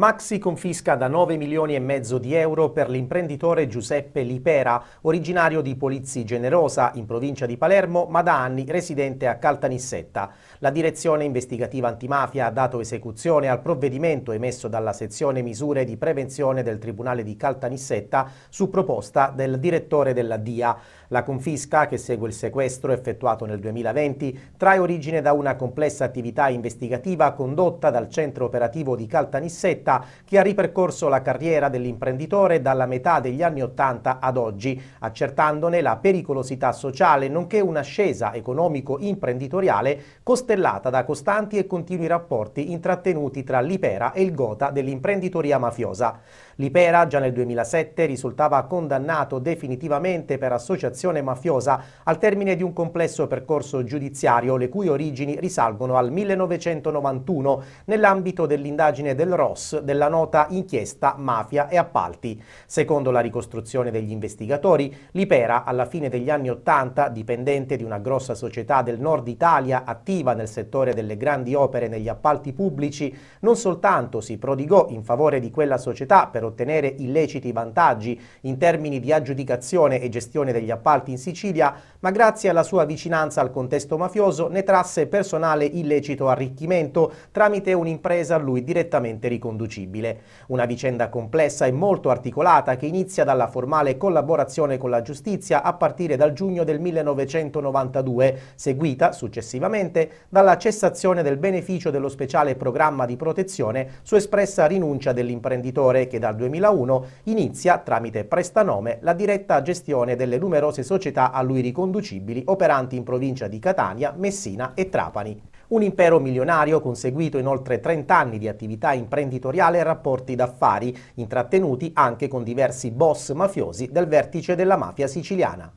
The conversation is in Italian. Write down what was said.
Maxi confisca da 9 milioni e mezzo di euro per l'imprenditore Giuseppe Lipera, originario di Polizzi Generosa, in provincia di Palermo, ma da anni residente a Caltanissetta. La direzione investigativa antimafia ha dato esecuzione al provvedimento emesso dalla sezione misure di prevenzione del Tribunale di Caltanissetta su proposta del direttore della DIA. La confisca, che segue il sequestro effettuato nel 2020, trae origine da una complessa attività investigativa condotta dal centro operativo di Caltanissetta società che ha ripercorso la carriera dell'imprenditore dalla metà degli anni Ottanta ad oggi, accertandone la pericolosità sociale nonché un'ascesa economico-imprenditoriale costellata da costanti e continui rapporti intrattenuti tra l'Ipera e il Gota dell'imprenditoria mafiosa. L'Ipera già nel 2007 risultava condannato definitivamente per associazione mafiosa al termine di un complesso percorso giudiziario le cui origini risalgono al 1991 nell'ambito dell'indagine del ROS della nota inchiesta Mafia e appalti. Secondo la ricostruzione degli investigatori, l'Ipera, alla fine degli anni Ottanta, dipendente di una grossa società del nord Italia attiva nel settore delle grandi opere negli appalti pubblici, non soltanto si prodigò in favore di quella società per ottenere illeciti vantaggi in termini di aggiudicazione e gestione degli appalti in Sicilia, ma grazie alla sua vicinanza al contesto mafioso ne trasse personale illecito arricchimento tramite un'impresa a lui direttamente ricondotta inconducibile. Una vicenda complessa e molto articolata che inizia dalla formale collaborazione con la giustizia a partire dal giugno del 1992, seguita successivamente dalla cessazione del beneficio dello speciale programma di protezione su espressa rinuncia dell'imprenditore che dal 2001 inizia tramite prestanome la diretta gestione delle numerose società a lui riconducibili operanti in provincia di Catania, Messina e Trapani. Un impero milionario conseguito in oltre 30 anni di attività imprenditoriale e rapporti d'affari, intrattenuti anche con diversi boss mafiosi del vertice della mafia siciliana.